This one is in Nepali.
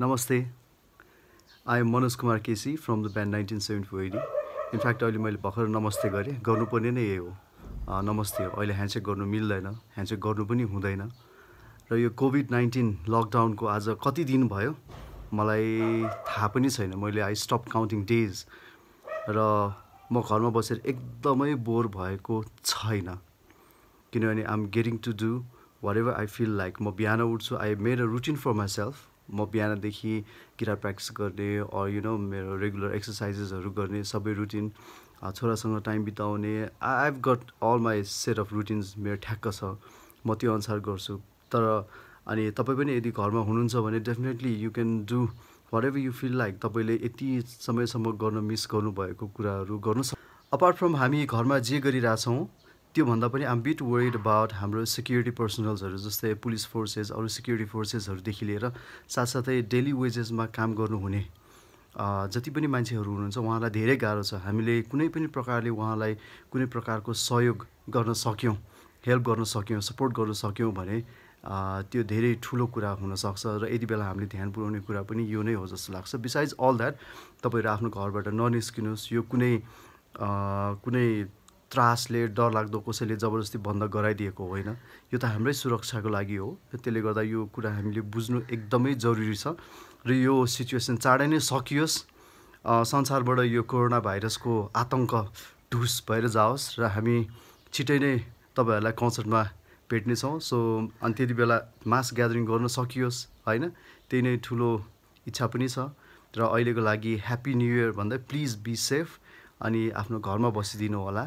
नमस्ते I am Manoj Kumar KC from the band nineteen seventy four AD in fact अहिले मैले भर्खर नमस्ते गरेँ गर्नुपर्ने नै यही हो नमस्ते हो अहिले ह्यान्डसेक गर्नु मिल्दैन ह्यान्डसेक गर्नु पनि हुँदैन र यो कोभिड नाइन्टिन लकडाउनको आज कति दिन भयो मलाई थाहा पनि छैन मैले आई स्टप काउन्टिङ डेज र म घरमा बसेर एकदमै बोर भएको छैन किनभने I am getting to do whatever I feel like म बिहान उठ्छु I made a routine for myself म बिहानदेखि किरा प्र्याक्टिस गर्ने अर यु नो मेरो रेगुलर एक्सर्साइजेसहरू गर्ने सबै रुटिन छोरासँग टाइम बिताउने I have got all my set of routines मेरो ठ्याक्क छ म त्यो अनुसार गर्छु तर अनि तपाईँ पनि यदि घरमा हुनुहुन्छ भने definitely you can do whatever you feel like तपाईँले यति समयसम्म गर्न मिस गर्नुभएको कुराहरू गर्नु अपार्ट फ्रम हामी घरमा जे गरिरहेछौँ त्योभन्दा पनि आम बिट वरिड अबाउट हाम्रो सेक्युरिटी पर्सनल्सहरू जस्तै पुलिस फोर्सेस अरू सेक्युरिटी फोर्सेसहरूदेखि लिएर साथसाथै डेली वेजेसमा काम गर्नुहुने जति पनि मान्छेहरू हुनुहुन्छ उहाँलाई धेरै गाह्रो छ हामीले कुनै पनि प्रकारले उहाँलाई कुनै प्रकारको सहयोग गर्न सक्यौँ हेल्प गर्न सक्यौँ सपोर्ट गर्न सक्यौँ भने त्यो धेरै ठुलो कुरा हुनसक्छ र यति बेला हामीले ध्यान पुऱ्याउने कुरा पनि यो नै हो जस्तो लाग्छ बिसाइज अल द्याट तपाईँहरू आफ्नो घरबाट ननिस्किनुहोस् यो कुनै कुनै त्रासले डरलाग्दो कसैले जबरजस्ती बन्द गराइदिएको होइन यो त हाम्रै सुरक्षाको लागि हो त्यसले गर्दा यो कुरा हामीले बुझ्नु एकदमै जरुरी छ र यो सिचुएसन चाँडै नै सकियोस् संसारबाट यो कोरोना भाइरसको आतङ्क ढुस भएर जाओस् र हामी छिटै नै तपाईँहरूलाई कन्सर्टमा भेट्नेछौँ सो अनि त्यति बेला मास ग्यादरिङ गर्न सकियोस् होइन त्यही नै ठुलो इच्छा पनि छ र अहिलेको लागि ह्याप्पी न्यु इयर भन्दा प्लिज बी सेफ अनि आफ्नो घरमा बसिदिनु होला